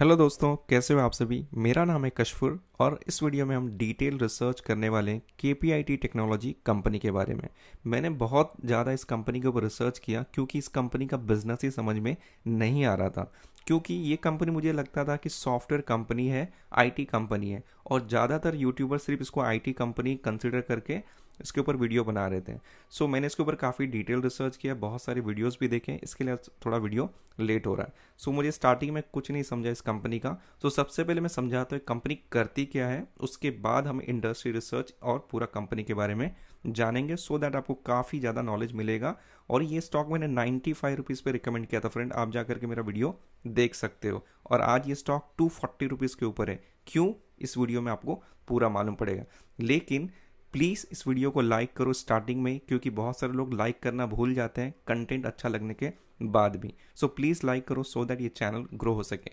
Hello दोस्तों कैसे हो आप सभी मेरा नाम है कशफुर और इस वीडियो में हम डिटेल रिसर्च करने वाले हैं के टेक्नोलॉजी कंपनी के बारे में मैंने बहुत ज़्यादा इस कंपनी के ऊपर रिसर्च किया क्योंकि इस कंपनी का बिजनेस ही समझ में नहीं आ रहा था क्योंकि ये कंपनी मुझे लगता था कि सॉफ्टवेयर कंपनी है आईटी कंपनी है और ज़्यादातर यूट्यूबर सिर्फ इसको आईटी कंपनी कंसिडर करके इसके ऊपर वीडियो बना रहे थे सो so, मैंने इसके ऊपर काफ़ी डिटेल रिसर्च किया बहुत सारे वीडियोस भी देखे इसके लिए थोड़ा वीडियो लेट हो रहा है सो so, मुझे स्टार्टिंग में कुछ नहीं समझा इस कंपनी का सो so, सबसे पहले मैं समझाता हूँ कंपनी करती क्या है उसके बाद हम इंडस्ट्री रिसर्च और पूरा कंपनी के बारे में जानेंगे सो so दैट आपको काफ़ी ज़्यादा नॉलेज मिलेगा और ये स्टॉक मैंने नाइन्टी फाइव रुपीज़ पर रिकमेंड किया था फ्रेंड आप जा करके मेरा वीडियो देख सकते हो और आज ये स्टॉक टू फोर्टी रुपीज़ के ऊपर है क्यों इस वीडियो में आपको पूरा मालूम पड़ेगा लेकिन प्लीज़ इस वीडियो को लाइक करो स्टार्टिंग में क्योंकि बहुत सारे लोग लाइक करना भूल जाते हैं कंटेंट अच्छा लगने के बाद भी सो प्लीज़ लाइक करो सो दैट ये चैनल ग्रो हो सके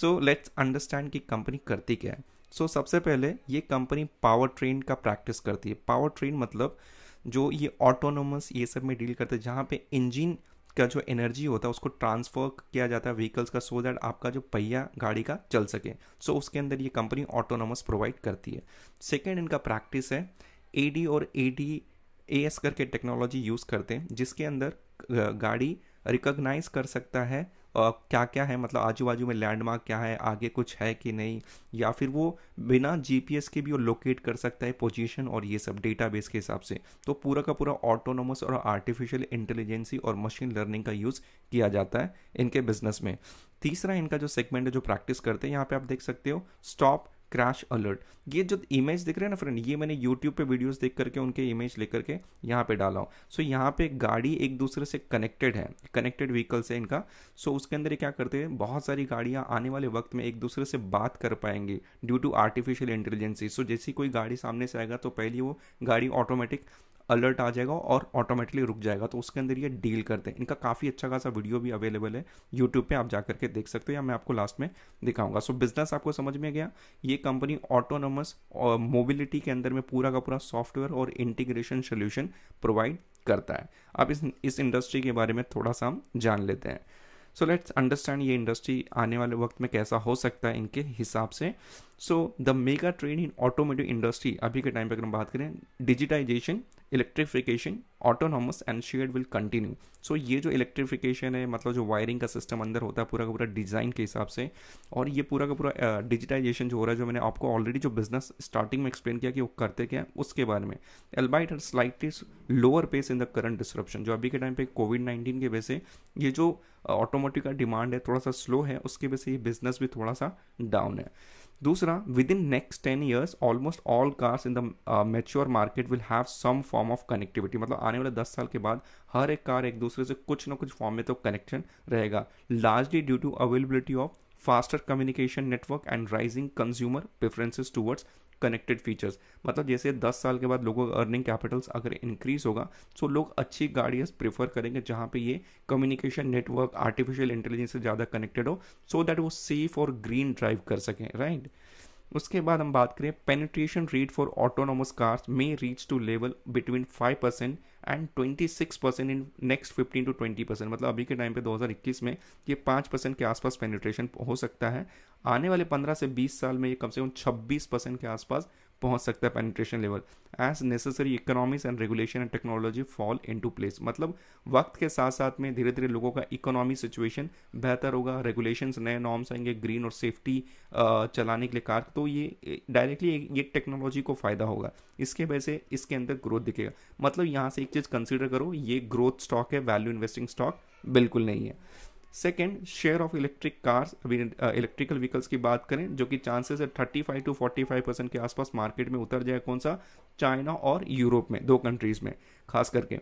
सो लेट्स अंडरस्टैंड कि कंपनी करती क्या है सो so, सबसे पहले ये कंपनी पावर ट्रेन का प्रैक्टिस करती है पावर ट्रेन मतलब जो ये ऑटोनोमस ये सब में डील करते हैं जहाँ पे इंजन का जो एनर्जी होता है उसको ट्रांसफर किया जाता है व्हीकल्स का सो so दैट आपका जो पहिया गाड़ी का चल सके सो so, उसके अंदर ये कंपनी ऑटोनोमस प्रोवाइड करती है सेकेंड इनका प्रैक्टिस है ए डी और ए डी ए एस करके टेक्नोलॉजी यूज़ करते हैं जिसके अंदर गाड़ी रिकोगनाइज कर सकता है और क्या क्या है मतलब आजू बाजू में लैंडमार्क क्या है आगे कुछ है कि नहीं या फिर वो बिना जीपीएस के भी वो लोकेट कर सकता है पोजीशन और ये सब डेटाबेस के हिसाब से तो पूरा का पूरा ऑटोनोमस और आर्टिफिशियल इंटेलिजेंसी और मशीन लर्निंग का यूज़ किया जाता है इनके बिजनेस में तीसरा इनका जो सेगमेंट है जो प्रैक्टिस करते हैं यहाँ पे आप देख सकते हो स्टॉप क्रैश अलर्ट ये जो इमेज दिख रहे हैं ना फ्रेंड ये मैंने यूट्यूब पे वीडियोस देख करके उनके इमेज लेकर के यहाँ पे डाला हूँ सो so, यहाँ पे गाड़ी एक दूसरे से कनेक्टेड है कनेक्टेड व्हीकल्स है इनका सो so, उसके अंदर क्या करते हैं बहुत सारी गाड़ियाँ आने वाले वक्त में एक दूसरे से बात कर पाएंगी due to artificial intelligence so जैसी कोई गाड़ी सामने से आएगा तो पहले वो गाड़ी ऑटोमेटिक अलर्ट आ जाएगा और ऑटोमेटिकली रुक जाएगा तो उसके अंदर ये डील करते हैं इनका काफ़ी अच्छा खासा वीडियो भी अवेलेबल है यूट्यूब पे आप जा करके देख सकते हो या मैं आपको लास्ट में दिखाऊंगा सो बिजनेस आपको समझ में गया ये कंपनी ऑटोनोमस और मोबिलिटी के अंदर में पूरा का पूरा सॉफ्टवेयर और इंटीग्रेशन सोल्यूशन प्रोवाइड करता है अब इस इस इंडस्ट्री के बारे में थोड़ा सा हम जान लेते हैं सो लेट्स अंडरस्टैंड ये इंडस्ट्री आने वाले वक्त में कैसा हो सकता है इनके हिसाब से so the mega trend in automotive industry अभी के टाइम पर अगर हम बात करें digitization electrification autonomous and share will continue so ये जो इलेक्ट्रिफिकेशन है मतलब जो वायरिंग का सिस्टम अंदर होता है पूरा का पूरा डिज़ाइन के हिसाब से और ये पूरा का पूरा डिजिटाइजेशन जो हो रहा है जो मैंने आपको ऑलरेडी जो बिजनेस स्टार्टिंग में एक्सप्लेन किया कि वो करते क्या है उसके बारे में albeit at slightly lower pace in the current disruption जो अभी के टाइम पे कोविड नाइन्टीन के वजह से ये जो ऑटोमोटिव का डिमांड है थोड़ा सा स्लो है उसकी वजह से ये बिजनेस भी थोड़ा सा डाउन है दूसरा within next ten years almost all cars in the mature market will have some form of connectivity मतलब आने वाले दस साल के बाद हर एक कार एक दूसरे से कुछ ना कुछ फॉर्म में तो कनेक्शन रहेगा largely due to availability of faster communication network and rising consumer preferences towards connected features मतलब जैसे 10 साल के बाद लोगों का अर्निंग कैपिटल्स अगर इंक्रीज होगा तो लोग अच्छी गाड़ियाँ प्रेफर करेंगे जहाँ पे ये कम्युनिकेशन नेटवर्क आर्टिफिशियल इंटेलिजेंस से ज़्यादा कनेक्टेड हो सो so दैट वो सेफ और ग्रीन ड्राइव कर सकें राइट right? उसके बाद हम बात करें penetration rate for autonomous cars may reach to level between five percent and twenty six percent in next fifteen to twenty percent मतलब अभी के टाइम पे 2021 में ये पाँच परसेंट के आसपास पेनिट्रेशन हो सकता है आने वाले पंद्रह से बीस साल में ये कम से कम छब्बीस परसेंट के आसपास पहुंच सकता है penetration level as necessary economics and regulation and technology fall into place मतलब वक्त के साथ साथ में धीरे धीरे लोगों का इकोनॉमी सिचुएशन बेहतर होगा रेगुलेशन नए नॉर्म्स आएंगे ग्रीन और सेफ्टी चलाने के लिए कार तो ये डायरेक्टली ये टेक्नोलॉजी को फ़ायदा होगा इसके वजह से इसके अंदर ग्रोथ दिखेगा मतलब यहाँ से एक चीज़ कंसिडर करो ये ग्रोथ स्टॉक है वैल्यू इन्वेस्टिंग स्टॉक बिल्कुल नहीं है second share of electric cars अभी इलेक्ट्रिकल व्हीकल्स की बात करें जो कि चांसेस है thirty five to forty five percent के आसपास मार्केट में उतर जाए कौन सा चाइना और यूरोप में दो कंट्रीज में खास करके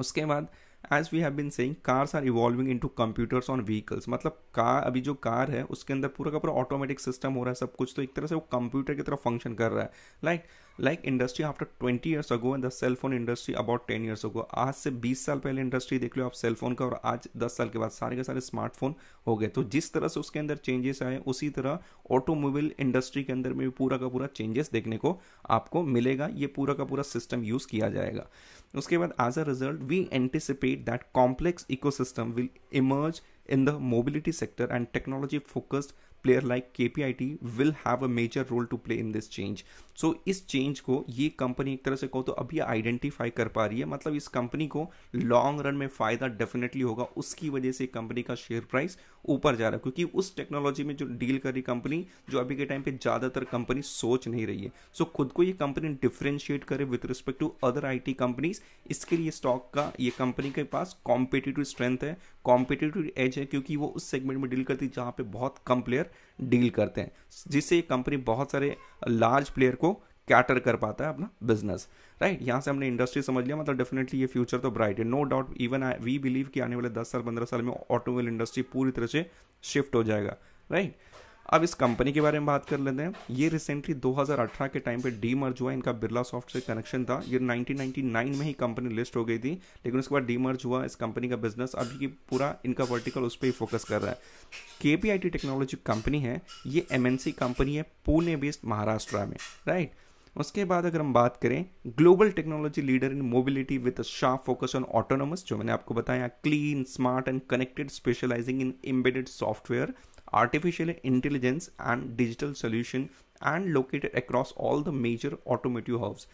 उसके बाद as we have bin saying cars are evolving into computers on vehicles मतलब कार अभी जो कार है उसके अंदर पूरा का पूरा ऑटोमेटिक सिस्टम हो रहा है सब कुछ तो एक तरह से वो कंप्यूटर की तरफ फंक्शन कर रहा है like like, like industry after twenty years ago and the cell phone industry about ten years ago आज से बीस साल पहले इंडस्ट्री देख लो आप सेल फोन का और आज दस साल के बाद सारे के सारे स्मार्टफोन हो गए तो जिस तरह से उसके अंदर चेंजेस आए उसी तरह ऑटोमोबाइल इंडस्ट्री के अंदर में भी पूरा का पूरा चेंजेस देखने को आपको मिलेगा ये पूरा का पूरा सिस्टम यूज़ किया जाएगा उसके बाद as a result we anticipate that complex ecosystem will emerge in the mobility sector and technology focused player P I T will have a major role to play in this change so इस change को ये company एक तरह से कहो तो अभी identify कर पा रही है मतलब इस कंपनी को लॉन्ग रन में फायदा डेफिनेटली होगा उसकी वजह से कंपनी का शेयर प्राइस ऊपर जा रहा है क्योंकि उस टेक्नोलॉजी में जो डील कर रही कंपनी जो अभी के टाइम पे ज़्यादातर कंपनी सोच नहीं रही है सो so, खुद को ये कंपनी डिफ्रेंशिएट करे with respect to other I T companies इसके लिए स्टॉक का ये कंपनी के पास कॉम्पिटेटिव स्ट्रेंथ है कॉम्पिटेटिव एज है क्योंकि वो उस सेगमेंट में डील करती है जहाँ पे बहुत कम प्लेयर डील करते हैं जिससे ये कंपनी बहुत सारे लार्ज प्लेयर को कैटर कर पाता है अपना बिजनेस राइट यहाँ से हमने इंडस्ट्री समझ लिया मतलब डेफिनेटली ये फ्यूचर तो ब्राइट है no doubt even we believe कि आने वाले दस साल पंद्रह साल में ऑटोमोबाइल इंडस्ट्री पूरी तरह से शिफ्ट हो जाएगा राइट right? अब इस कंपनी के बारे में बात कर लेते हैं ये रिसेंटली 2018 के टाइम पे डी मर्ज हुआ इनका बिरला सॉफ्ट से कनेक्शन था ये 1999 में ही कंपनी लिस्ट हो गई थी लेकिन उसके बाद डी मर्ज हुआ इस कंपनी का बिजनेस अभी की पूरा इनका वर्टिकल उस पर ही फोकस कर रहा है K P I T technology company है ये एम एन सी कंपनी है पुणे बेस्ड महाराष्ट्र में राइट उसके बाद अगर हम बात करें global technology leader in mobility with sharp focus on autonomous जो मैंने आपको बताया clean smart and connected specializing in embedded software artificial intelligence and digital solution and located across all the major automotive hubs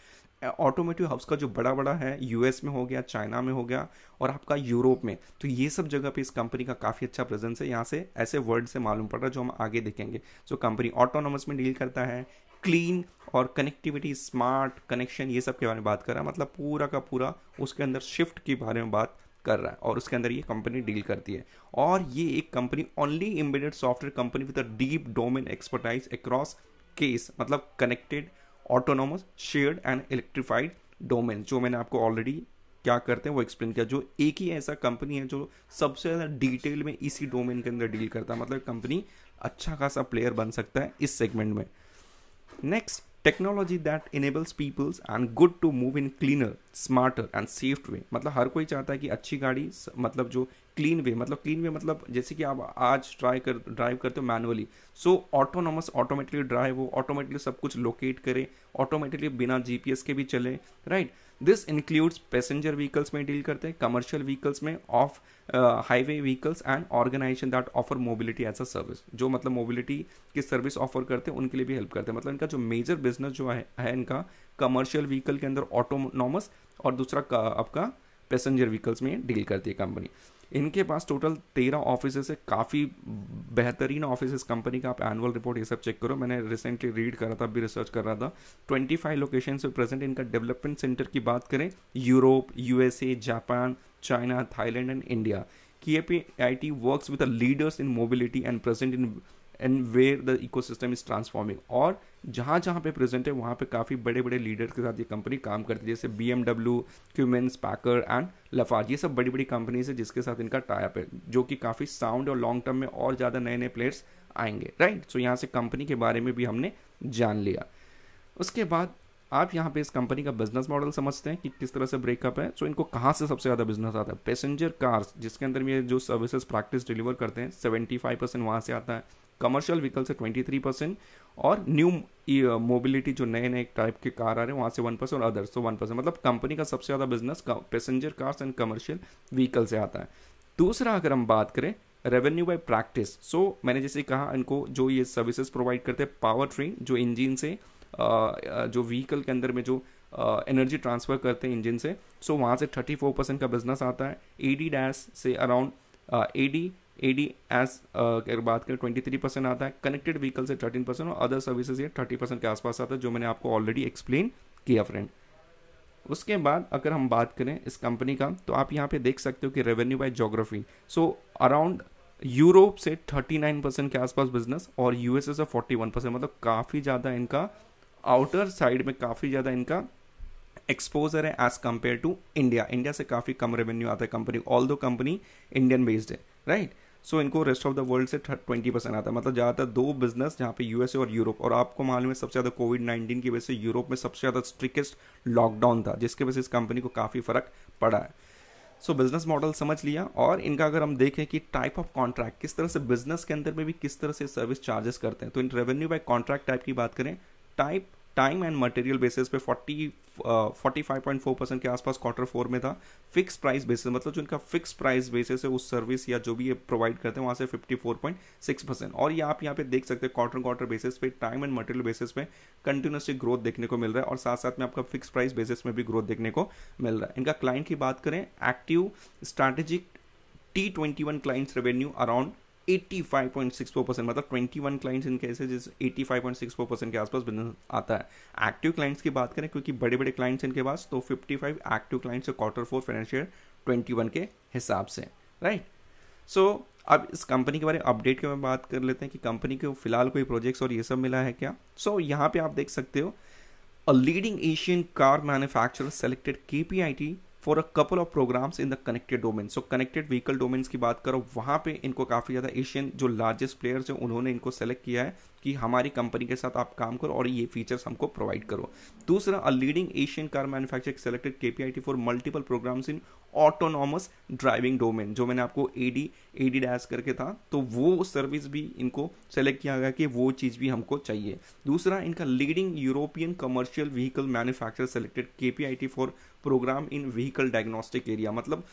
automotive hubs का जो बड़ा बड़ा है US में हो गया चाइना में हो गया और आपका यूरोप में तो ये सब जगह पे इस कंपनी का काफ़ी अच्छा प्रेजेंस है यहाँ से ऐसे वर्ड से मालूम पड़ रहा है जो हम आगे देखेंगे सो कंपनी ऑटोनोमस में डील करता है क्लीन और कनेक्टिविटी स्मार्ट कनेक्शन ये सब के बारे में बात कर रहा है मतलब पूरा का पूरा उसके अंदर शिफ्ट के बारे में बात कर रहा है और उसके अंदर ये कंपनी डील करती है और ये एक company only embedded software company with deep domain expertise across CASE मतलब connected autonomous shared and electrified domain जो मैंने आपको ऑलरेडी क्या करते हैं वो एक्सप्लेन किया जो एक ही ऐसा कंपनी है जो सबसे ज़्यादा डिटेल में इसी डोमेन के अंदर डील करता है मतलब कंपनी अच्छा खासा प्लेयर बन सकता है इस सेगमेंट में next technology that enables peoples and good to move in cleaner smarter and safe way मतलब हर कोई चाहता है कि अच्छी गाड़ी मतलब जो क्लीन वे मतलब क्लीन वे मतलब जैसे कि आप आज ट्राई कर ड्राइव करते हो manually so autonomous automatically drive हो ऑटोमेटिकली सब कुछ लोकेट करे ऑटोमेटिकली बिना जीपीएस के भी चले right right? This includes passenger vehicles में डील करते हैं कमर्शियल व्हीकल्स में off highway vehicles and organization that offer mobility as a service जो मतलब मोबिलिटी की सर्विस ऑफर करते हैं उनके लिए भी हेल्प करते हैं मतलब इनका जो मेजर बिजनेस जो है, है इनका कमर्शियल व्हीकल के अंदर ऑटोनॉमस और दूसरा आपका पैसेंजर व्हीकल्स में डील करती है कंपनी इनके पास टोटल तेरह ऑफिस है काफ़ी बेहतरीन ऑफिस कंपनी का आप एनुअल रिपोर्ट ये सब चेक करो मैंने रिसेंटली रीड करा था अभी रिसर्च कर रहा था ट्वेंटी फाइव लोकेशन से प्रेजेंट इनका डेवलपमेंट सेंटर की बात करें Europe USA Japan China Thailand and India की A P I T work leaders in mobility and present in and where the ecosystem is transforming और जहाँ जहाँ पे प्रेजेंट है वहाँ पे काफ़ी बड़े बड़े लीडर्स के साथ ये कंपनी काम करती है जैसे B M W Cummins Paccar and लफाज ये सब बड़ी बड़ी कंपनीज है जिसके साथ इनका टाइप है जो कि काफ़ी साउंड और लॉन्ग टर्म में और ज़्यादा नए नए प्लेयर्स आएंगे राइट सो यहाँ से कंपनी के बारे में भी हमने जान लिया उसके बाद आप यहाँ पे इस कंपनी का बिजनेस मॉडल समझते हैं कि किस तरह से ब्रेकअप है सो so, इनको कहाँ से सबसे ज़्यादा बिजनेस आता है पैसेंजर कार्स जिसके अंदर ये जो सर्विसेज प्रैक्टिस डिलीवर करते हैं सेवेंटी फाइव परसेंट वहाँ से आता है कमर्शियल व्हीकल से 23 परसेंट और न्यू मोबिलिटी uh, जो नए नए टाइप के कार आ रहे हैं वहाँ से वन परसेंट और अदर्स तो वन परसेंट मतलब कंपनी का सबसे ज़्यादा business passenger cars and commercial vehicle से आता है दूसरा अगर हम बात करें रेवेन्यू बाय प्रैक्टिस सो मैंने जैसे कहा इनको जो ये सर्विसेज प्रोवाइड करते हैं पावर ट्रेन जो इंजिन से uh, uh, जो व्हीकल के अंदर में जो एनर्जी ट्रांसफ़र करते हैं इंजन से सो so, वहाँ से 34 परसेंट का बिजनेस आता है ए डी डैश से around A D AD S uh, अगर बात करें ट्वेंटी थ्री परसेंट आता है कनेक्टेड व्हीकल से थर्टीन परसेंट और अदर सर्विसेज ये थर्टी परसेंट के आसपास आता है जो मैंने आपको ऑलरेडी एक्सप्लेन किया फ्रेंड उसके बाद अगर हम बात करें इस कंपनी का तो आप यहाँ पे देख सकते हो कि revenue by geography so around Europe से थर्टी नाइन परसेंट के आसपास बिजनेस और यूएसए से फोर्टी वन परसेंट मतलब काफ़ी ज़्यादा इनका आउटर साइड में काफ़ी ज़्यादा इनका एक्सपोजर है as compare to India India से काफ़ी कम रेवेन्यू आता है company although company Indian based है राइट सो इनको रेस्ट ऑफ द वर्ल्ड से ट्वेंटी परसेंट आता है मतलब ज़्यादातर दो बिजनेस जहाँ पे यूएसए और यूरोप और आपको मालूम है सबसे ज़्यादा कोविड नाइन्टीन की वजह से यूरोप में सबसे ज़्यादा स्ट्रिकेस्ट लॉकडाउन था जिसके वजह से इस कंपनी को काफ़ी फ़र्क पड़ा है सो बिजनेस मॉडल समझ लिया और इनका अगर हम देखें कि टाइप ऑफ कॉन्ट्रैक्ट किस तरह से बिजनेस के अंदर में भी किस तरह से सर्विस चार्जेस करते हैं तो इन रेवेन्यू बाय कॉन्ट्रैक्ट टाइप की बात करें type time and material basis पे 40 forty five point four percent के आसपास क्वार्टर फोर में था फिक्स प्राइस बेसिस मतलब जो इनका फिक्स प्राइस बेसिस है उस सर्विस या जो भी ये प्रोवाइड करते हैं वहाँ से fifty four point six percent और ये आप यहाँ पे देख सकते हैं क्वार्टर क्वार्टर बेसिस पे टाइम एंड मटेरियल बेसिस पे कंटिन्यूसली ग्रोथ देखने को मिल रहा है और साथ साथ में आपका फिक्स प्राइस बेसिस में भी ग्रोथ देखने को मिल रहा है इनका क्लाइंट की बात करें active strategic T twenty one clients revenue around 85.64 percent मतलब 21 क्लाइंट्स इन केसेज जिस 85.64 परसेंट के आसपास बिजनेस आता है एक्टिव क्लाइंट्स की बात करें क्योंकि बड़े बड़े क्लाइंट्स इनके पास तो 55 एक्टिव क्लाइंट्स है क्वार्टर फोर फाइनेंशियल 21 के हिसाब से राइट right? सो so, अब इस कंपनी के बारे में अपडेट के में बात कर लेते हैं कि कंपनी को फिलहाल कोई प्रोजेक्ट्स और ये सब मिला है क्या सो so, यहाँ पे आप देख सकते हो a leading Asian car manufacturer selected K for a couple of programs in the connected domain so connected vehicle domains की बात करो वहाँ पे इनको काफ़ी ज़्यादा एशियन जो लार्जेस्ट प्लेयर्स हैं उन्होंने इनको सेलेक्ट किया है कि हमारी कंपनी के साथ आप काम करो और ये फीचर्स हमको प्रोवाइड करो दूसरा a leading Asian car manufacture selected KPIT for multiple programs in autonomous driving domain जो मैंने आपको A D A D dash करके था तो वो सर्विस भी इनको सेलेक्ट किया गया कि वो चीज़ भी हमको चाहिए दूसरा इनका leading European commercial vehicle manufacture selected K for program in vehicle diagnostic area मतलब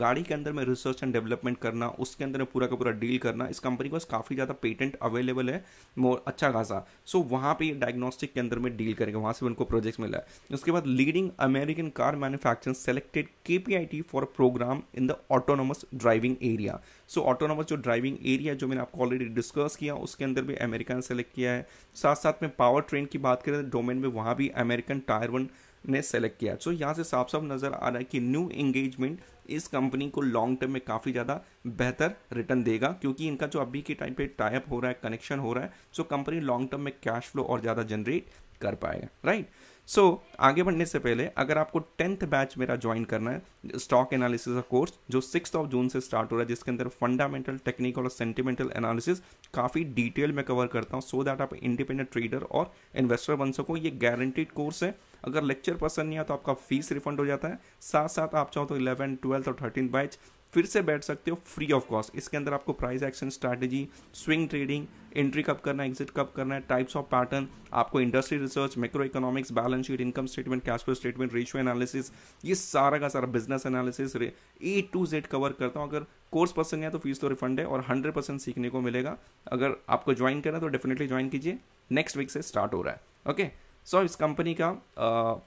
गाड़ी के अंदर में रिसर्च एंड डेवलपमेंट करना उसके अंदर में पूरा का पूरा डील करना इस कंपनी के पास काफ़ी ज़्यादा पेटेंट अवेलेबल है मोर अच्छा खासा सो वहाँ पे डायग्नोस्टिक के अंदर में डील करेंगे वहाँ से उनको प्रोजेक्ट मिला है उसके बाद leading American car manufacture selected K for program in the autonomous driving area so autonomous जो ड्राइविंग एरिया जो मैंने आपको ऑलरेडी डिस्कस किया उसके अंदर भी अमेरिका ने सेलेक्ट किया है साथ साथ में पावर ट्रेन की बात करें डोमेन तो में वहाँ भी अमेरिकन टायर वन ने सेलेक्ट किया सो यहाँ से साफ साफ नज़र आ रहा है कि न्यू एंगेजमेंट इस कंपनी को लॉन्ग टर्म में काफ़ी ज़्यादा बेहतर रिटर्न देगा क्योंकि इनका जो अभी के टाइम पे टाइप हो रहा है कनेक्शन हो रहा है सो कंपनी लॉन्ग टर्म में कैश फ्लो और ज़्यादा जनरेट कर पाएगा राइट सो so, आगे बढ़ने से पहले अगर आपको टेंथ बैच मेरा ज्वाइन करना है स्टॉक एनालिसिस का कोर्स जो सिक्स ऑफ जून से स्टार्ट हो रहा है जिसके अंदर फंडामेंटल टेक्निकल और सेंटिमेंटल एनालिसिस काफ़ी डिटेल में कवर करता हूँ सो दैट आप इंडिपेंडेंट ट्रेडर और इन्वेस्टर बन सको ये गारंटीड कोर्स है अगर लेक्चर पसंद नहीं आया तो आपका फीस रिफंड हो जाता है साथ साथ आप चाहो तो इलेवन ट्वेल्थ और थर्टीन बैच फिर से बैठ सकते हो फ्री ऑफ कॉस्ट इसके अंदर आपको price action strategy swing trading entry कब करना है एग्जिट कब करना है टाइप्स ऑफ पैटर्न आपको industry research micro economics balance sheet income statement cash flow statement ratio analysis ये सारा का सारा business analysis A to Z cover करता हूँ अगर कोर्स पसंद है तो फीस तो रिफंड है और हंड्रेड परसेंट सीखने को मिलेगा अगर आपको ज्वाइन करना तो डेफिनेटली ज्वाइन कीजिए नेक्स्ट वीक से स्टार्ट हो रहा है ओके okay? सो so, इस कंपनी का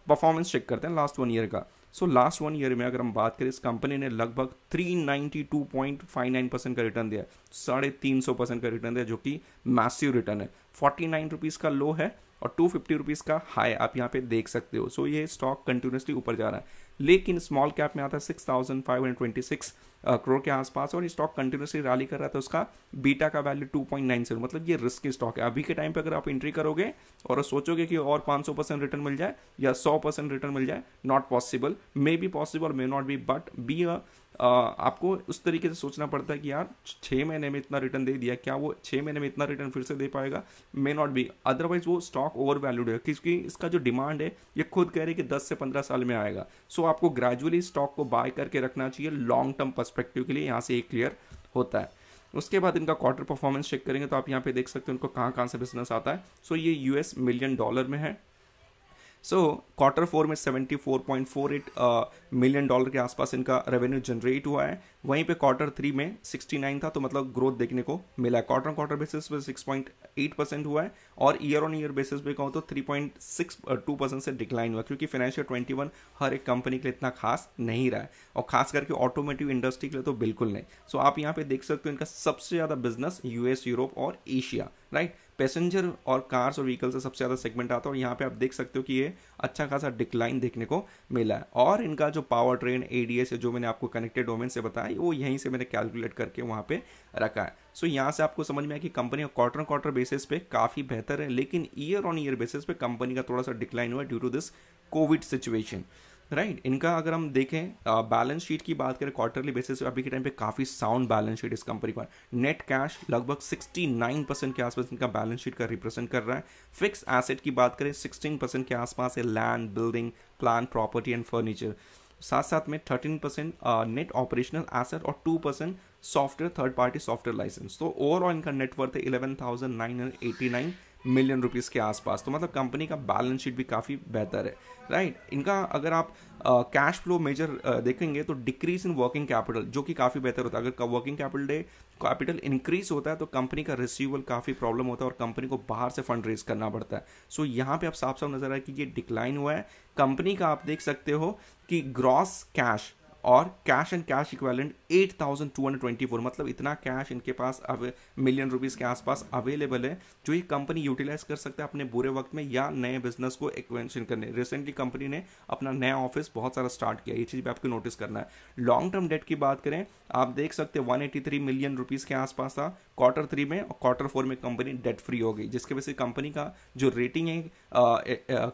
परफॉर्मेंस uh, चेक करते हैं लास्ट वन ईयर का सो लास्ट वन ईयर में अगर हम बात करें इस कंपनी ने लगभग 392.59 परसेंट का रिटर्न दिया साढ़े तीन सौ परसेंट का रिटर्न दिया जो कि मैसिव रिटर्न है फोर्टी नाइन रुपीज़ का लो है और टू फिफ्टी रुपीज़ का हाई आप यहाँ पे देख सकते हो सो so, ये स्टॉक कंटिन्यूसली ऊपर जा रहा है लेकिन स्मॉल कैप में आता है six thousand five hundred twenty six crore के आसपास और स्टॉक कंटिन्यूसली रैली कर रहा था उसका बीटा का value two point nine zero मतलब ये रिस्की स्टॉक है अभी के टाइम पे अगर आप एंट्री करोगे और सोचोगे कि और पाँच सौ परसेंट रिटर्न मिल जाए या सौ परसेंट रिटर्न मिल जाए not possible may be possible may not be but be a आपको उस तरीके से सोचना पड़ता है कि यार छः महीने में इतना रिटर्न दे दिया क्या वो छः महीने में इतना रिटर्न फिर से दे पाएगा मे नॉट बी अदरवाइज वो स्टॉक ओवर वैल्यूड है क्योंकि इसका जो डिमांड है ये खुद कह रहे कि दस से पंद्रह साल में आएगा सो so, आपको ग्रेजुअली स्टॉक को बाय करके रखना चाहिए लॉन्ग टर्म परस्पेक्टिव के लिए यहाँ से ये क्लियर होता है उसके बाद इनका क्वार्टर परफॉर्मेंस चेक करेंगे तो आप यहाँ पे देख सकते हैं उनको कहाँ कहाँ से बिजनेस आता है सो so, ये यूएस मिलियन डॉलर में है सो क्वार्टर फोर में seventy four four point eight million dollar के आसपास इनका रेवेन्यू जनरेट हुआ है वहीं पे क्वार्टर थ्री में सिक्सटी नाइन था तो मतलब ग्रोथ देखने को मिला क्वार्टर ऑन क्वार्टर बेसिस पे एट परसेंट हुआ है और ईयर ऑन ईयर बेसिस पे कहूँ तो three point six two percent से डिक्लाइन हुआ क्योंकि फाइनेंशियल ट्वेंटी वन हर एक कंपनी के लिए इतना खास नहीं रहा है और खास करके ऑटोमेटिव इंडस्ट्री के लिए तो बिल्कुल नहीं सो so, आप यहाँ पे देख सकते हो इनका सबसे ज़्यादा बिजनेस यूएस यूरोप और एशिया राइट पैसेंजर और कार्स और व्हीकल का सबसे ज़्यादा सेगमेंट आता है और यहाँ पे आप देख सकते हो कि ये अच्छा खासा डिक्लाइन देखने को मिला है और इनका जो पावर ट्रेन ए डी जो मैंने आपको कनेक्टेड डोमेन से बताया वो यहीं से मैंने कैलकुलेट करके वहाँ पे रखा है सो so, यहाँ से आपको समझ में आया कि कंपनी क्वार्टर क्वार्टर बेसिस पे काफ़ी बेहतर है लेकिन ईयर ऑन ईयर बेसिस पे कंपनी का थोड़ा सा डिक्लाइन हुआ due to this covid situation right right? इनका अगर हम देखें बैलेंस शीट की बात करें क्वार्टरली बेसिस अभी के टाइम पे काफ़ी साउंड बैलेंस शीट इस कंपनी का नेट कैश लगभग 69 परसेंट के आसपास इनका बैलेंस शीट का रिप्रेजेंट कर रहा है फिक्स एसेट की बात करें 16 परसेंट के आसपास है land building plan property and furniture साथ साथ में thirteen percent net operational asset और two percent software third party software license तो ओवरऑल इनका नेटवर्थ है eleven thousand nine hundred nine million rupees के आसपास तो मतलब कंपनी का बैलेंस शीट भी काफ़ी बेहतर है राइट right? इनका अगर आप कैश फ्लो मेजर देखेंगे तो डिक्रीज इन वर्किंग कैपिटल जो कि काफ़ी बेहतर होता है अगर working capital day capital increase होता है तो कंपनी का रिसीवल काफ़ी प्रॉब्लम होता है और कंपनी को बाहर से फंड रेज करना पड़ता है सो so, यहाँ पे आप साफ साफ नजर आए कि ये डिक्लाइन हुआ है कंपनी का आप देख सकते हो कि ग्रॉस कैश और cash and cash equivalent eight thousand two hundred twenty four मतलब इतना कैश इनके पास अब मिलियन रुपीज के आसपास अवेलेबल है जो ये कंपनी यूटिलाइज कर सकते हैं अपने बुरे वक्त में या नए बिजनेस को एक्वेंशन करने रिसेंटली कंपनी ने अपना नया ऑफिस बहुत सारा स्टार्ट किया ये चीज़ भी आपको नोटिस करना है लॉन्ग टर्म डेट की बात करें आप देख सकते हैं थ्री मिलियन रुपीज़ के आसपास था क्वार्टर थ्री में और क्वार्टर फोर में कंपनी डेट फ्री हो गई जिसके वजह से कंपनी का जो रेटिंग है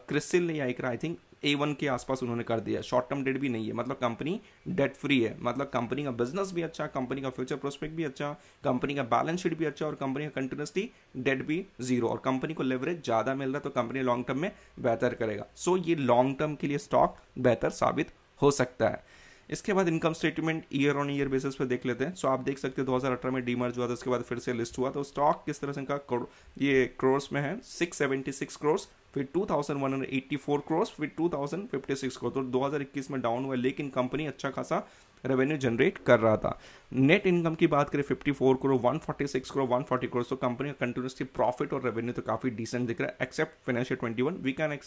क्रिस्टिल ने या एक आई थिंक ए वन के आसपास उन्होंने कर दिया शॉर्ट टर्म डेट भी नहीं है मतलब कंपनी डेट फ्री है मतलब कंपनी का बिजनेस भी अच्छा कंपनी का फ्यूचर प्रोस्पेक्ट भी अच्छा कंपनी का बैलेंस शीट भी अच्छा और कंपनी का कंटिन्यूसली डेट भी जीरो और कंपनी को लेवरेज ज़्यादा मिल रहा है तो कंपनी लॉन्ग टर्म में बेहतर करेगा सो so, ये लॉन्ग टर्म के लिए स्टॉक बेहतर साबित हो सकता है इसके बाद income statement year on year basis पर देख लेते हैं सो आप देख सकते हैं 2018 में डीमर्ज हुआ था उसके बाद फिर से लिस्ट हुआ तो स्टॉक किस तरह से इनका ये क्रोर्स में है 676 क्रोर्स फिर 2184 क्रोर्स फिर 2056 करोड़ तो 2021 में डाउन हुआ लेकिन कंपनी अच्छा खासा रेवेन्यू जनरेट कर रहा था नेट इनकम की बात करें 54 करोड़ 146 करोड़ 140 करोड़ तो कंपनी का कंटिन्यूसली प्रॉफिट और रेवेन्यू तो काफ़ी डिसेंट दिख रहा है एक्सेप्ट फाइनेंशियल 21 वी कैन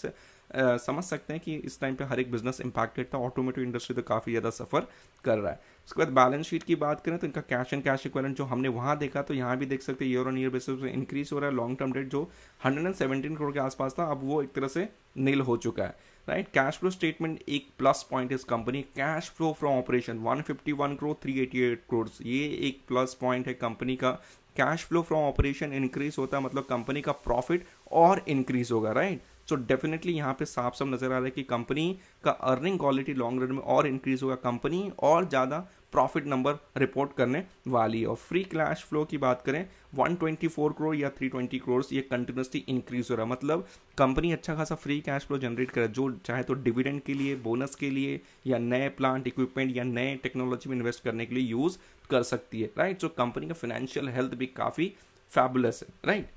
समझ सकते हैं कि इस टाइम पे हर एक बिजनेस इंपैक्टेड था ऑटोमेटिव इंडस्ट्री तो काफ़ी ज़्यादा सफर कर रहा है उसके बाद बैलेंस शीट की बात करें तो इनका कैश एंड कैश इक्वेलेंट जो हमने वहां देखा तो यहाँ भी देख सकते हैं year on year basis increase हो रहा है लॉन्ग टर्म डेट जो हंड्रेड करोड़ के आसपास था अब वो एक तरह से नील हो चुका है राइट कैश फ्लो स्टेटमेंट एक प्लस पॉइंट इस company cash flow from operation 151 crore 388 crore ये एक प्लस पॉइंट है कंपनी का cash flow from operation increase होता है मतलब कंपनी का प्रॉफिट और इंक्रीज होगा राइट सो डेफिनेटली यहाँ पे साफ साफ नजर आ रहा है कि कंपनी का अर्निंग क्वालिटी लॉन्ग रन में और इंक्रीज होगा कंपनी और ज़्यादा प्रॉफिट नंबर रिपोर्ट करने वाली है और फ्री कैश फ्लो की बात करें 124 करोड़ या 320 करोड़ ये कंटिन्यूसली इंक्रीज हो रहा है मतलब कंपनी अच्छा खासा फ्री कैश फ्लो जनरेट करे जो चाहे तो डिविडेंड के लिए बोनस के लिए या नए प्लांट इक्विपमेंट या नए टेक्नोलॉजी में इन्वेस्ट करने के लिए यूज़ कर सकती है राइट सो कंपनी का फाइनेंशियल हेल्थ भी काफ़ी फैबुलस है राइट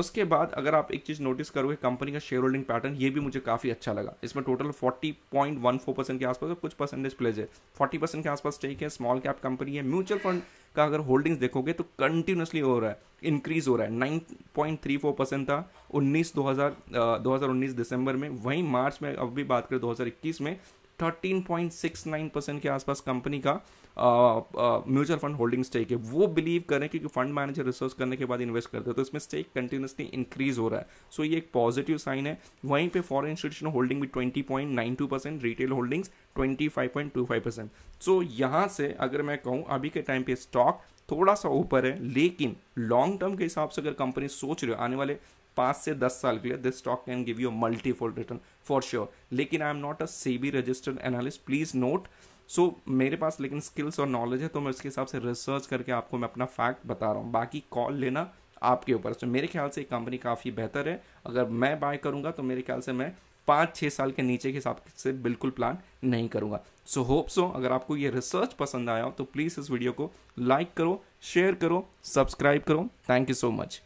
उसके बाद अगर आप एक चीज़ नोटिस करोगे कंपनी का शेयर होल्डिंग पैटर्न ये भी मुझे काफ़ी अच्छा लगा इसमें total forty point one four percent के आसपास कुछ परसेंटेज प्लेज है फोर्टी परसेंट के आसपास टेक है स्मॉल कैप कंपनी है म्यूचुअल फंड का अगर होल्डिंग्स देखोगे तो कंटिन्यूसली हो रहा है इंक्रीज हो रहा है nine point three four percent था उन्नीस दो हज़ार दो हज़ार उन्नीस दिसंबर में वहीं मार्च में अब भी बात करें दो हज़ार इक्कीस में thirteen point six nine percent के आसपास कंपनी का म्यूचुअल फंड होल्डिंग स्टेक है वो बिलीव करें क्योंकि फंड मैनेजर रिसर्च करने के बाद इन्वेस्ट करते हैं तो इसमें स्टेक कंटिन्यूसली इंक्रीज हो रहा है सो so, ये एक पॉजिटिव साइन है वहीं पे फॉरन इंस्टीट्यूशन होल्डिंग भी twenty point nine two percent retail holdings twenty five point two five percent so यहाँ से अगर मैं कहूँ अभी के टाइम पे स्टॉक थोड़ा सा ऊपर है लेकिन लॉन्ग टर्म के हिसाब से अगर कंपनी सोच रहे हो आने वाले पाँच से दस साल के लिए this stock can give you multifold return for sure लेकिन I am not a SEBI registered analyst please note so so, मेरे पास लेकिन स्किल्स और नॉलेज है तो मैं उसके हिसाब से रिसर्च करके आपको मैं अपना फैक्ट बता रहा हूँ बाकी कॉल लेना आपके ऊपर तो मेरे ख्याल से कंपनी काफ़ी बेहतर है अगर मैं बाय करूँगा तो मेरे ख्याल से मैं पाँच छः साल के नीचे के हिसाब से बिल्कुल प्लान नहीं करूँगा सो होप सो अगर आपको ये रिसर्च पसंद आया हो तो प्लीज़ इस वीडियो को लाइक करो शेयर करो सब्सक्राइब करो थैंक यू सो मच